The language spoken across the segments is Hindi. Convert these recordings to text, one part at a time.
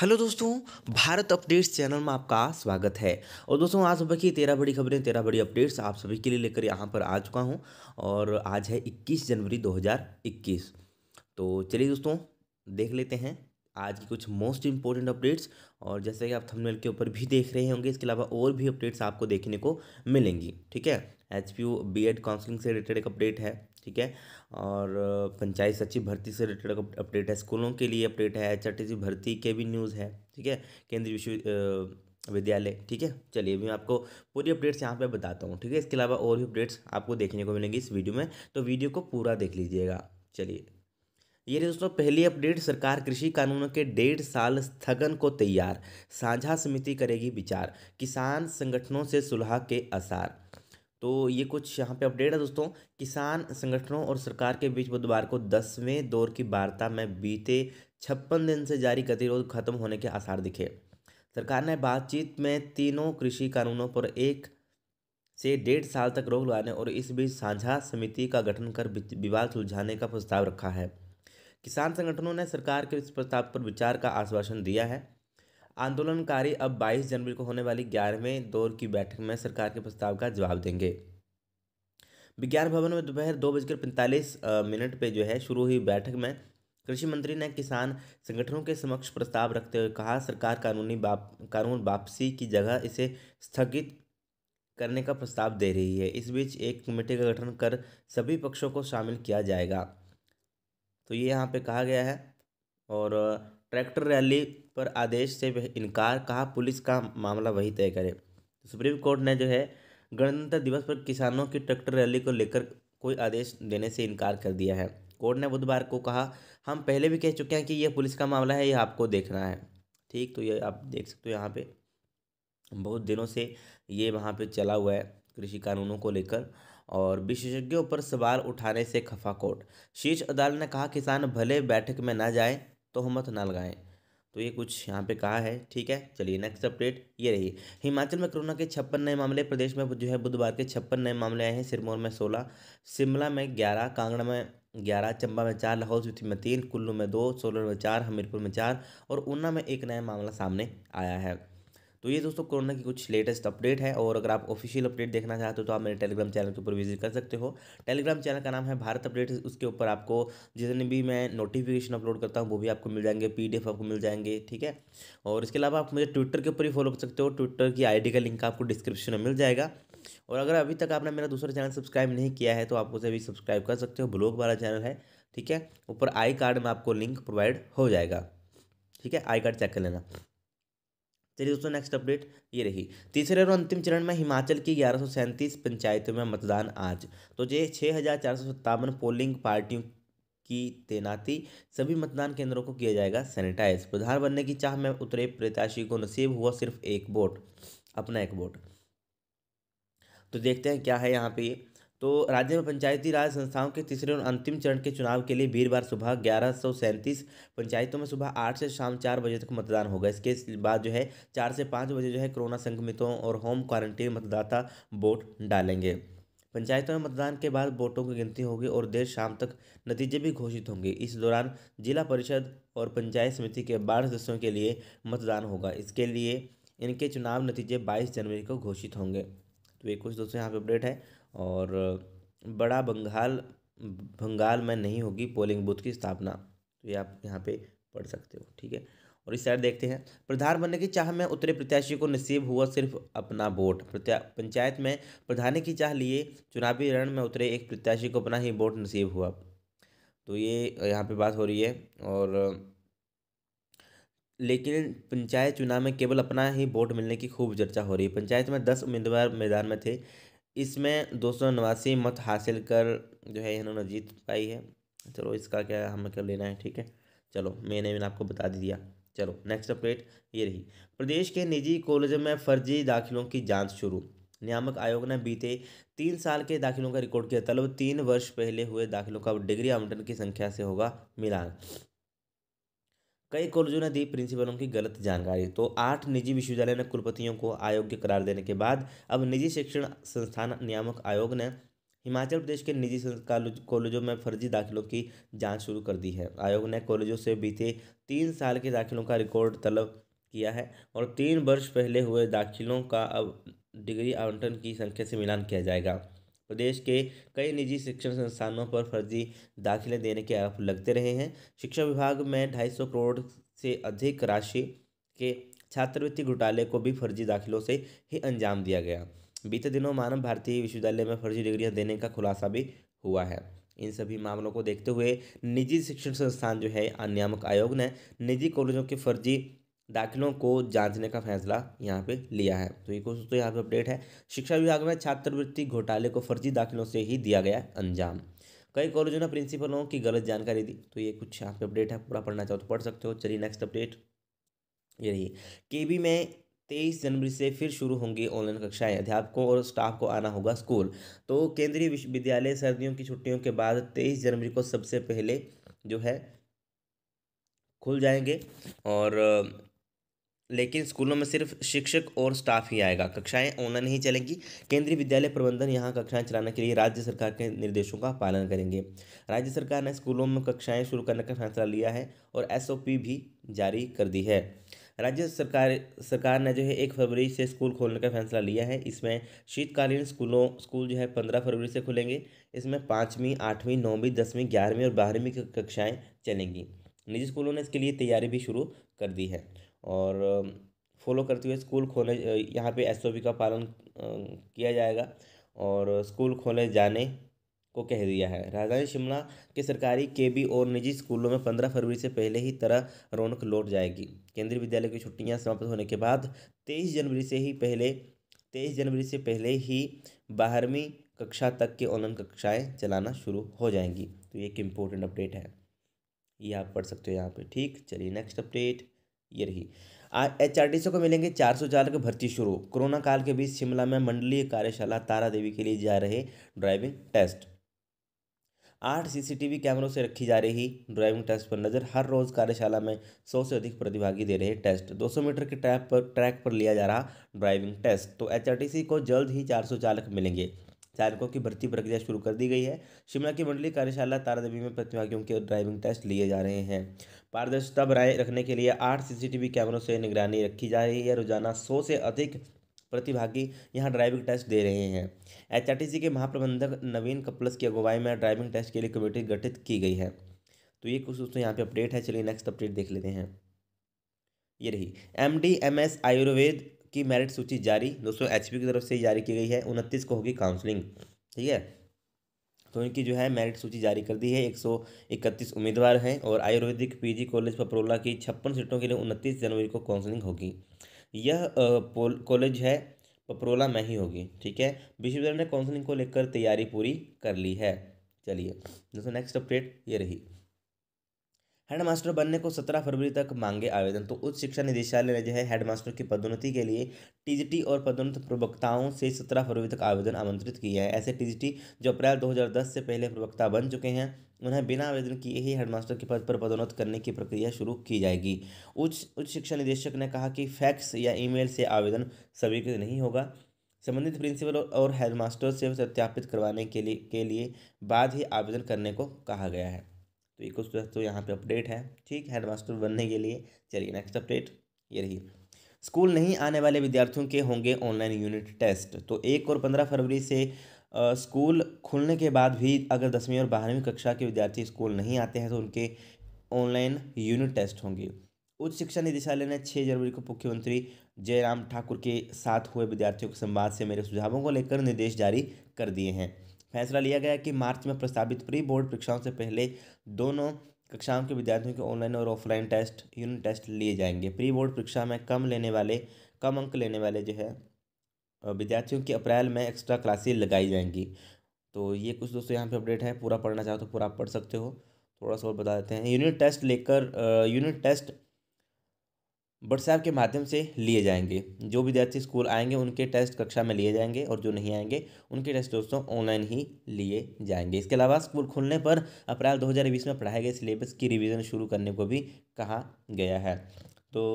हेलो दोस्तों भारत अपडेट्स चैनल में आपका स्वागत है और दोस्तों आज सुबह की तेरह बड़ी खबरें तेरह बड़ी अपडेट्स आप सभी के लिए लेकर यहाँ पर आ चुका हूँ और आज है 21 जनवरी 2021 तो चलिए दोस्तों देख लेते हैं आज की कुछ मोस्ट इंपॉर्टेंट अपडेट्स और जैसे कि आप थंबनेल के ऊपर भी देख रहे होंगे इसके अलावा और भी अपडेट्स आपको देखने को मिलेंगी ठीक है एच पी काउंसलिंग से रिलेटेड एक अपडेट है ठीक है और पंचायत सचिव भर्ती से रिलेटेड अपडेट है स्कूलों के लिए अपडेट है एच भर्ती के भी न्यूज़ है ठीक है केंद्रीय विश्व विद्यालय ठीक है चलिए मैं आपको पूरी अपडेट्स यहाँ पे बताता हूँ ठीक है इसके अलावा और भी अपडेट्स आपको देखने को मिलेंगी इस वीडियो में तो वीडियो को पूरा देख लीजिएगा चलिए ये रही दोस्तों पहली अपडेट सरकार कृषि कानूनों के डेढ़ साल स्थगन को तैयार साझा समिति करेगी विचार किसान संगठनों से सुलह के आसार तो ये कुछ यहाँ पे अपडेट है दोस्तों किसान संगठनों और सरकार के बीच बुधवार को दसवें दौर की वार्ता में बीते छप्पन दिन से जारी गतिरोध खत्म होने के आसार दिखे सरकार ने बातचीत में तीनों कृषि कानूनों पर एक से डेढ़ साल तक रोक लगाने और इस बीच साझा समिति का गठन कर विवाद सुलझाने का प्रस्ताव रखा है किसान संगठनों ने सरकार के इस प्रस्ताव पर विचार का आश्वासन दिया है आंदोलनकारी अब 22 जनवरी को होने वाली ग्यारहवें दौर की बैठक में सरकार के प्रस्ताव का जवाब देंगे विज्ञान भवन में दोपहर दो बजकर पैंतालीस मिनट पे जो है शुरू हुई बैठक में कृषि मंत्री ने किसान संगठनों के समक्ष प्रस्ताव रखते हुए कहा सरकार कानूनी बाप कानून वापसी की जगह इसे स्थगित करने का प्रस्ताव दे रही है इस बीच एक कमेटी का गठन कर सभी पक्षों को शामिल किया जाएगा तो ये यहाँ पे कहा गया है और ट्रैक्टर रैली पर आदेश से इनकार कहा पुलिस का मामला वही तय करे सुप्रीम कोर्ट ने जो है गणतंत्र दिवस पर किसानों की ट्रैक्टर रैली को लेकर कोई आदेश देने से इनकार कर दिया है कोर्ट ने बुधवार को कहा हम पहले भी कह चुके हैं कि यह पुलिस का मामला है यह आपको देखना है ठीक तो ये आप देख सकते हो यहाँ पे बहुत दिनों से ये वहाँ पे चला हुआ है कृषि कानूनों को लेकर और विशेषज्ञों पर सवाल उठाने से खफा कोर्ट शीर्ष अदालत ने कहा किसान भले बैठक में ना जाए तोहमत ना लगाएं तो ये कुछ यहाँ पे कहा है ठीक है चलिए नेक्स्ट अपडेट ये रही हिमाचल में कोरोना के छप्पन नए मामले प्रदेश में जो है बुधवार के छप्पन नए मामले आए हैं सिरमौर में सोलह शिमला में ग्यारह कांगड़ा में ग्यारह चंबा में चार लाहौल स्पीति में तीन कुल्लू में दो सोलन में चार हमीरपुर में चार और ऊना में एक नया मामला सामने आया है तो ये दोस्तों कोरोना की कुछ लेटेस्ट अपडेट है और अगर आप ऑफिशियल अपडेट देखना चाहते हो तो आप मेरे टेलीग्राम चैनल के ऊपर विजिट कर सकते हो टेलीग्राम चैनल का नाम है भारत अपडेट उसके ऊपर आपको जितने भी मैं नोटिफिकेशन अपलोड करता हूँ वो भी आपको मिल जाएंगे पी आपको मिल जाएंगे ठीक है और इसके अलावा आप मुझे ट्विटर के ऊपर ही फॉलो कर सकते हो ट्विटर की आई का लिंक आपको डिस्क्रिप्शन में मिल जाएगा और अगर अभी तक आपने मेरा दूसरा चैनल सब्सक्राइब नहीं किया है तो आप उसे भी सब्सक्राइब कर सकते हो ब्लॉग वाला चैनल है ठीक है ऊपर आई कार्ड में आपको लिंक प्रोवाइड हो जाएगा ठीक है आई कार्ड चेक कर लेना चलिए दोस्तों नेक्स्ट अपडेट ये रही तीसरे और अंतिम चरण में हिमाचल की ग्यारह पंचायतों में मतदान आज तो ये छः पोलिंग पार्टियों की तैनाती सभी मतदान केंद्रों को किया जाएगा सैनिटाइज प्रधान बनने की चाह में उतरे प्रत्याशी को नसीब हुआ सिर्फ एक वोट अपना एक वोट तो देखते हैं क्या है यहाँ पे तो राज्य में पंचायती राज संस्थाओं के तीसरे और अंतिम चरण के चुनाव के लिए वीरवार सुबह ग्यारह सौ सैंतीस पंचायतों में सुबह आठ से शाम चार बजे तक मतदान होगा इसके बाद जो है चार से पाँच बजे जो है कोरोना संक्रमितों और होम क्वारंटीन मतदाता वोट डालेंगे पंचायतों में मतदान के बाद वोटों की गिनती होगी और देर शाम तक नतीजे भी घोषित होंगे इस दौरान जिला परिषद और पंचायत समिति के बारह सदस्यों के लिए मतदान होगा इसके लिए इनके चुनाव नतीजे बाईस जनवरी को घोषित होंगे तो ये कुछ दोस्तों यहाँ पर अपडेट है और बड़ा बंगाल बंगाल में नहीं होगी पोलिंग बूथ की स्थापना तो ये आप यहाँ पे पढ़ सकते हो ठीक है और इस साइड देखते हैं प्रधान बनने की चाह में उतरे प्रत्याशी को नसीब हुआ सिर्फ अपना वोट पंचायत में प्रधान की चाह लिए चुनावी रण में उतरे एक प्रत्याशी को अपना ही वोट नसीब हुआ तो ये यहाँ पे बात हो रही है और लेकिन पंचायत चुनाव में केवल अपना ही वोट मिलने की खूब चर्चा हो रही है पंचायत में दस उम्मीदवार मैदान में थे इसमें दो सौ नवासी मत हासिल कर जो है इन्होंने जीत पाई है चलो इसका क्या हमें कर लेना है ठीक है चलो मैंने मैंने आपको बता दिया चलो नेक्स्ट अपडेट ये रही प्रदेश के निजी कॉलेज में फर्जी दाखिलों की जांच शुरू नियामक आयोग ने बीते तीन साल के दाखिलों का रिकॉर्ड किया तलब तीन वर्ष पहले हुए दाखिलों का डिग्री आवंटन की संख्या से होगा मिलान कई कॉलेजों ने दी प्रिंसिपलों की गलत जानकारी तो आठ निजी विश्वविद्यालय ने कुलपतियों को आयोग्य करार देने के बाद अब निजी शिक्षण संस्थान नियामक आयोग ने हिमाचल प्रदेश के निजी कॉलेजों में फर्जी दाखिलों की जांच शुरू कर दी है आयोग ने कॉलेजों से बीते तीन साल के दाखिलों का रिकॉर्ड तलब किया है और तीन वर्ष पहले हुए दाखिलों का अब डिग्री आवंटन की संख्या से मिलान किया जाएगा प्रदेश के कई निजी शिक्षण संस्थानों पर फर्जी दाखिले देने के आरोप लगते रहे हैं शिक्षा विभाग में ढाई सौ करोड़ से अधिक राशि के छात्रवृत्ति घोटाले को भी फर्जी दाखिलों से ही अंजाम दिया गया बीते दिनों मानव भारती विश्वविद्यालय में फर्जी डिग्रियां देने का खुलासा भी हुआ है इन सभी मामलों को देखते हुए निजी शिक्षण संस्थान जो है नियामक आयोग ने निजी कॉलेजों के फर्जी दाखिलों को जांचने का फैसला यहाँ पे लिया है तो ये कुछ तो यहाँ पे अपडेट है शिक्षा विभाग में छात्रवृत्ति घोटाले को फर्जी दाखिलों से ही दिया गया अंजाम कई कॉलेजों ने प्रिंसिपलों की गलत जानकारी दी तो ये कुछ यहाँ पे अपडेट है पूरा पढ़ना चाहो तो पढ़ सकते हो चलिए नेक्स्ट अपडेट ये रही केबी में तेईस जनवरी से फिर शुरू होंगी ऑनलाइन कक्षाएं अध्यापकों और स्टाफ को आना होगा स्कूल तो केंद्रीय विश्वविद्यालय सर्दियों की छुट्टियों के बाद तेईस जनवरी को सबसे पहले जो है खुल जाएंगे और लेकिन स्कूलों में सिर्फ शिक्षक और स्टाफ ही आएगा कक्षाएं ऑनलाइन ही चलेंगी केंद्रीय विद्यालय प्रबंधन यहाँ कक्षाएं चलाने के लिए राज्य सरकार के निर्देशों का पालन करेंगे राज्य सरकार ने स्कूलों में कक्षाएं शुरू करने का फैसला लिया है और एसओपी भी जारी कर दी है राज्य सरकार सरकार ने जो है एक फरवरी से स्कूल खोलने का फैसला लिया है इसमें शीतकालीन स्कूलों स्कूल जो है पंद्रह फरवरी से खुलेंगे इसमें पाँचवीं आठवीं नौवीं दसवीं ग्यारहवीं और बारहवीं की कक्षाएँ चलेंगी निजी स्कूलों ने इसके लिए तैयारी भी शुरू कर दी है और फॉलो करते हुए स्कूल खोले यहाँ पे एस ओ पी का पालन किया जाएगा और स्कूल खोले जाने को कह दिया है राजधानी शिमला के सरकारी के बी और निजी स्कूलों में पंद्रह फरवरी से पहले ही तरह रौनक लौट जाएगी केंद्रीय विद्यालय की छुट्टियां समाप्त होने के बाद तेईस जनवरी से ही पहले तेईस जनवरी से पहले ही बारहवीं कक्षा तक की ऑनलाइन कक्षाएं चलाना शुरू हो जाएंगी तो ये एक इम्पोर्टेंट अपडेट है ये आप पढ़ सकते हो यहाँ पे ठीक चलिए नेक्स्ट अपडेट ये रही एच आर टी सी को मिलेंगे चार सौ चालक भर्ती शुरू कोरोना काल के बीच शिमला में मंडलीय कार्यशाला तारा देवी के लिए जा रहे ड्राइविंग टेस्ट आठ सीसीटीवी कैमरों से रखी जा रही ड्राइविंग टेस्ट पर नज़र हर रोज़ कार्यशाला में सौ से अधिक प्रतिभागी दे रहे टेस्ट 200 मीटर के ट्रैक पर ट्रैक पर लिया जा रहा ड्राइविंग टेस्ट तो एचआरटीसी को जल्द ही चार सौ चालक मिलेंगे चालकों की भर्ती प्रक्रिया शुरू कर दी गई है शिमला की मंडली कार्यशाला तारादेवी में प्रतिभागियों के ड्राइविंग टेस्ट लिए जा रहे हैं पारदर्शिता बनाए रखने के लिए आठ सीसीटीवी कैमरों से निगरानी रखी जा रही है रोजाना सौ से अधिक प्रतिभागी यहां ड्राइविंग टेस्ट दे रहे हैं एचआरटीसी के महाप्रबंधक नवीन कपलस की अगुवाई में ड्राइविंग टेस्ट के लिए कमेटी गठित की गई है तो ये कुछ दोस्तों यहाँ पे अपडेट है चलिए नेक्स्ट अपडेट देख लेते हैं ये रही M D M S Ayurveda की मेरिट सूची जारी दोस्तों एच की तरफ से जारी की गई है उनतीस को होगी काउंसलिंग ठीक है तो इनकी जो है मेरिट सूची जारी कर दी है एक सौ इकतीस उम्मीदवार हैं और आयुर्वेदिक पीजी कॉलेज पपरोला की छप्पन सीटों के लिए उनतीस जनवरी को काउंसलिंग होगी यह कॉलेज है पपरोला में ही होगी ठीक है विश्वविद्यालय ने काउंसलिंग को लेकर तैयारी पूरी कर ली है चलिए दोस्तों नेक्स्ट अपडेट ये रही हेडमास्टर बनने को सत्रह फरवरी तक मांगे आवेदन तो उच्च शिक्षा निदेशालय ने जो है हेडमास्टर की पदोन्नति के लिए टीजीटी और पदोन्नत प्रवक्ताओं से सत्रह फरवरी तक आवेदन आमंत्रित किया है ऐसे टीजीटी जो अप्रैल 2010 से पहले प्रवक्ता बन चुके हैं उन्हें बिना आवेदन किए ही हेडमास्टर के पद पर पदोन्नत करने की प्रक्रिया शुरू की जाएगी उच्च उच्च शिक्षा निदेशक ने कहा कि फैक्स या ईमेल से आवेदन स्वीकृत नहीं होगा संबंधित प्रिंसिपल और हेडमास्टर से सत्यापित करवाने के लिए के लिए बाद ही आवेदन करने को कहा गया है तो इको तो यहाँ पे अपडेट है ठीक हेड मास्टर बनने के लिए चलिए नेक्स्ट अपडेट ये रही स्कूल नहीं आने वाले विद्यार्थियों के होंगे ऑनलाइन यूनिट टेस्ट तो एक और पंद्रह फरवरी से स्कूल खुलने के बाद भी अगर दसवीं और बारहवीं कक्षा के विद्यार्थी स्कूल नहीं आते हैं तो उनके ऑनलाइन यूनिट टेस्ट होंगे उच्च शिक्षा निदेशालय ने छः जनवरी को मुख्यमंत्री जयराम ठाकुर के साथ हुए विद्यार्थियों के संवाद से मेरे सुझावों को लेकर निर्देश जारी कर दिए हैं फैसला लिया गया कि मार्च में प्रस्तावित प्री बोर्ड परीक्षाओं से पहले दोनों कक्षाओं के विद्यार्थियों के ऑनलाइन और ऑफलाइन टेस्ट यूनिट टेस्ट लिए जाएंगे प्री बोर्ड परीक्षा में कम लेने वाले कम अंक लेने वाले जो है विद्यार्थियों की अप्रैल में एक्स्ट्रा क्लासेज लगाई जाएंगी तो ये कुछ दोस्तों यहाँ पे अपडेट है पूरा पढ़ना चाहो तो पूरा आप पढ़ सकते हो थोड़ा सा और बता देते हैं यूनिट टेस्ट लेकर यूनिट टेस्ट व्हाट्सएप के माध्यम से लिए जाएंगे जो विद्यार्थी स्कूल आएंगे उनके टेस्ट कक्षा में लिए जाएंगे और जो नहीं आएंगे उनके टेस्ट दोस्तों ऑनलाइन ही लिए जाएंगे इसके अलावा स्कूल खुलने पर अप्रैल 2020 में पढ़ाए गए सिलेबस की रिवीजन शुरू करने को भी कहा गया है तो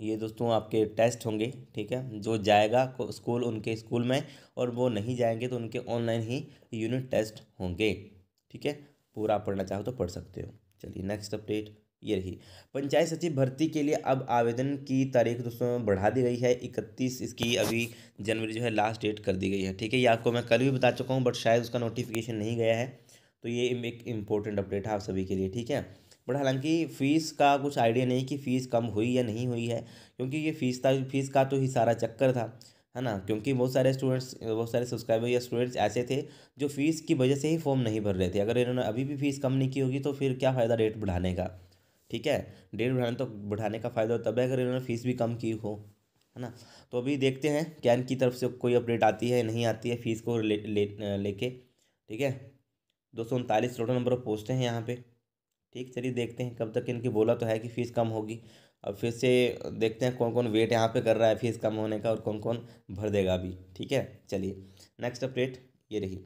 ये दोस्तों आपके टेस्ट होंगे ठीक है जो जाएगा स्कूल उनके स्कूल में और वो नहीं जाएंगे तो उनके ऑनलाइन ही यूनिट टेस्ट होंगे ठीक है पूरा पढ़ना चाहो तो पढ़ सकते हो चलिए नेक्स्ट अपडेट ये रही पंचायत सचिव भर्ती के लिए अब आवेदन की तारीख दोस्तों बढ़ा दी गई है इकतीस इसकी अभी जनवरी जो है लास्ट डेट कर दी गई है ठीक है ये आपको मैं कल भी बता चुका हूँ बट शायद उसका नोटिफिकेशन नहीं गया है तो ये एक इम्पोर्टेंट अपडेट है आप सभी के लिए ठीक है बट हालांकि फ़ीस का कुछ आइडिया नहीं कि फ़ीस कम हुई या नहीं हुई है क्योंकि ये फ़ीस था फीस का तो ही सारा चक्कर था है ना क्योंकि बहुत सारे स्टूडेंट्स बहुत सारे सब्सक्राइबर या स्टूडेंट्स ऐसे थे जो फ़ीस की वजह से ही फॉर्म नहीं भर रहे थे अगर इन्होंने अभी भी फ़ीस कम नहीं की होगी तो फिर क्या फ़ायदा रेट बढ़ाने का ठीक है डेट बढ़ाने तो बढ़ाने का फ़ायदा तब है अगर इन्होंने फ़ीस भी कम की हो है ना तो अभी देखते हैं कैन की तरफ से कोई अपडेट आती है नहीं आती है फ़ीस को ले ले लेके ठीक है दो सौ उनतालीस टोटल नंबर ऑफ पोस्टें हैं यहाँ पे ठीक चलिए देखते हैं कब तक इनकी बोला तो है कि फ़ीस कम होगी अब फिर से देखते हैं कौन कौन वेट यहाँ पे कर रहा है फ़ीस कम होने का और कौन कौन भर देगा अभी ठीक है चलिए नेक्स्ट अपडेट ये रही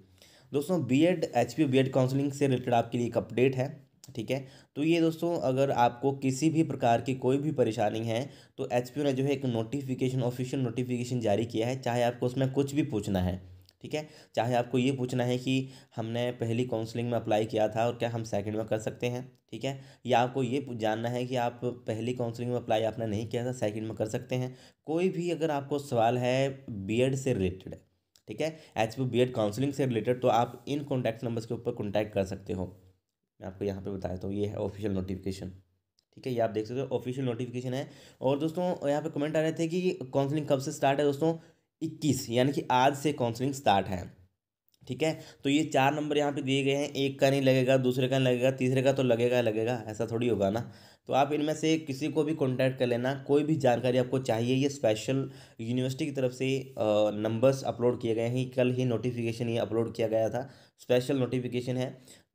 दोस्तों B Ed H P B Ed counselling से रिलेटेड आपके लिए एक अपडेट है ठीक है तो ये दोस्तों अगर आपको किसी भी प्रकार की कोई भी परेशानी है तो एच ने जो है एक नोटिफिकेशन ऑफिशियल नोटिफिकेशन जारी किया है चाहे आपको उसमें कुछ भी पूछना है ठीक है चाहे आपको ये पूछना है कि हमने पहली काउंसलिंग में अप्लाई किया था और क्या हम सेकंड में कर सकते हैं ठीक है या आपको ये जानना है कि आप पहली काउंसलिंग में अप्लाई आपने नहीं किया था सेकंड में कर सकते हैं कोई भी अगर आपको सवाल है बीएड से रिलेटेड ठीक है एच पी बी काउंसलिंग से रिलेटेड तो आप इन कॉन्टैक्ट नंबर्स के ऊपर कॉन्टैक्ट कर सकते हो मैं आपको यहाँ पे बता देता हूँ ये है ऑफिशियल नोटिफिकेशन ठीक है ये आप देख सकते हो ऑफिशियल नोटिफिकेशन है और दोस्तों यहाँ पे कमेंट आ रहे थे कि काउंसलिंग कब से स्टार्ट है दोस्तों इक्कीस यानी कि आज से काउंसलिंग स्टार्ट है ठीक है तो ये चार नंबर यहाँ पे दिए गए हैं एक का नहीं लगेगा दूसरे का नहीं लगेगा तीसरे का तो लगेगा लगेगा ऐसा थोड़ी होगा ना तो आप इनमें से किसी को भी कांटेक्ट कर लेना कोई भी जानकारी आपको चाहिए ये स्पेशल यूनिवर्सिटी की तरफ से नंबर्स अपलोड किए गए हैं कल ही नोटिफिकेशन ये अपलोड किया गया था स्पेशल नोटिफिकेशन है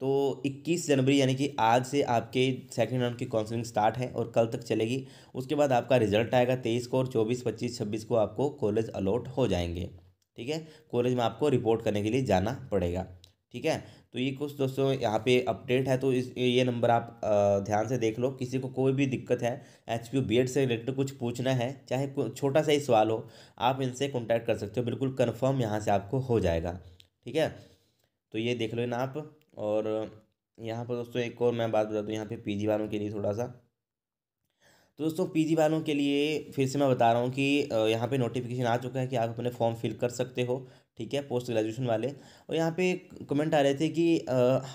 तो 21 जनवरी यानी कि आज से आपके सेकंड राउंड की काउंसलिंग स्टार्ट है और कल तक चलेगी उसके बाद आपका रिजल्ट आएगा तेईस को और चौबीस पच्चीस छब्बीस को आपको कॉलेज अलॉट हो जाएंगे ठीक है कॉलेज में आपको रिपोर्ट करने के लिए जाना पड़ेगा ठीक है तो ये कुछ दोस्तों यहाँ पे अपडेट है तो इस ये नंबर आप ध्यान से देख लो किसी को कोई भी दिक्कत है एच पी बी एड से रिलेटेड कुछ पूछना है चाहे छोटा सा ही सवाल हो आप इनसे कॉन्टैक्ट कर सकते हो बिल्कुल कन्फर्म यहाँ से आपको हो जाएगा ठीक है तो ये देख लो ना आप और यहाँ पर दोस्तों एक और मैं बात बता दूँ यहाँ पे पीजी वालों के लिए थोड़ा सा तो दोस्तों पीजी वालों के लिए फिर से मैं बता रहा हूँ कि यहाँ पे नोटिफिकेशन आ चुका है कि आप अपने फॉर्म फिल कर सकते हो ठीक है पोस्ट ग्रेजुएशन वाले और यहाँ पे कमेंट आ रहे थे कि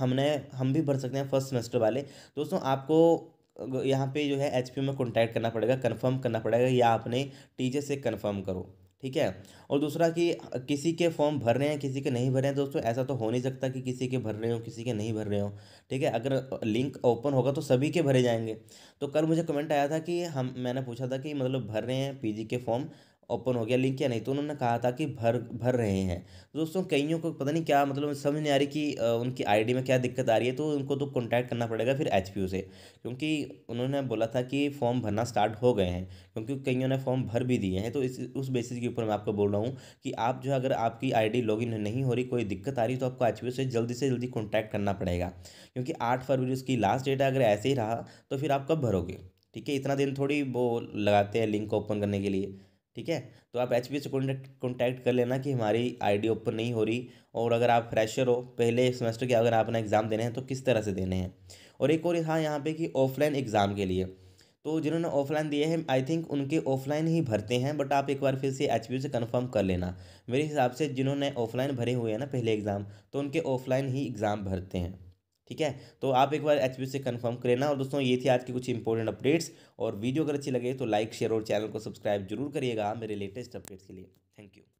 हमने हम भी भर सकते हैं फर्स्ट सेमेस्टर वाले तो दोस्तों आपको यहाँ पे जो है एच में कॉन्टैक्ट करना पड़ेगा कन्फर्म करना पड़ेगा या अपने टीचर से कन्फर्म करो ठीक है और दूसरा कि किसी के फॉर्म भर रहे हैं किसी के नहीं भर रहे हैं दोस्तों ऐसा तो हो नहीं सकता कि किसी के भर रहे हो किसी के नहीं भर रहे हो ठीक है अगर लिंक ओपन होगा तो सभी के भरे जाएंगे तो कल मुझे कमेंट आया था कि हम मैंने पूछा था कि मतलब भर रहे हैं पीजी के फॉर्म ओपन हो गया लिंक या नहीं तो उन्होंने कहा था कि भर भर रहे हैं तो दोस्तों कईयों को पता नहीं क्या मतलब समझ नहीं आ रही कि उनकी आईडी में क्या दिक्कत आ रही है तो उनको तो कॉन्टैक्ट करना पड़ेगा फिर एच से क्योंकि उन्होंने बोला था कि फॉर्म भरना स्टार्ट हो गए हैं क्योंकि कईयों ने फॉर्म भर भी दिए हैं तो इस उस बेसिस के ऊपर मैं आपको बोल रहा हूँ कि आप जो अगर आपकी आई डी नहीं हो रही कोई दिक्कत आ रही तो आपको एच से जल्दी से जल्दी कॉन्टैक्ट करना पड़ेगा क्योंकि आठ फरवरी उसकी लास्ट डेट अगर ऐसे ही रहा तो फिर आप कब भरोगे ठीक है इतना दिन थोड़ी वो लगाते हैं लिंक ओपन करने के लिए ठीक है तो आप एच से कॉन्टैक्ट कर लेना कि हमारी आईडी ओपन नहीं हो रही और अगर आप फ्रेशर हो पहले सेमेस्टर के अगर आपने एग्ज़ाम देने हैं तो किस तरह से देने हैं और एक और हाँ यहाँ पे कि ऑफलाइन एग्ज़ाम के लिए तो जिन्होंने ऑफलाइन दिए हैं आई थिंक उनके ऑफलाइन ही भरते हैं बट आप एक बार फिर से एच से कंफर्म कर लेना मेरे हिसाब से जिन्होंने ऑफलाइन भरे हुए हैं ना पहले एग्ज़ाम तो उनके ऑफलाइन ही एग्ज़ाम भरते हैं ठीक है तो आप एक बार एच से कंफर्म कर लेना और दोस्तों ये थी आज की कुछ इंपॉर्टेंट अपडेट्स और वीडियो अगर अच्छी लगे तो लाइक शेयर और चैनल को सब्सक्राइब जरूर करिएगा मेरे लेटेस्ट अपडेट्स के लिए थैंक यू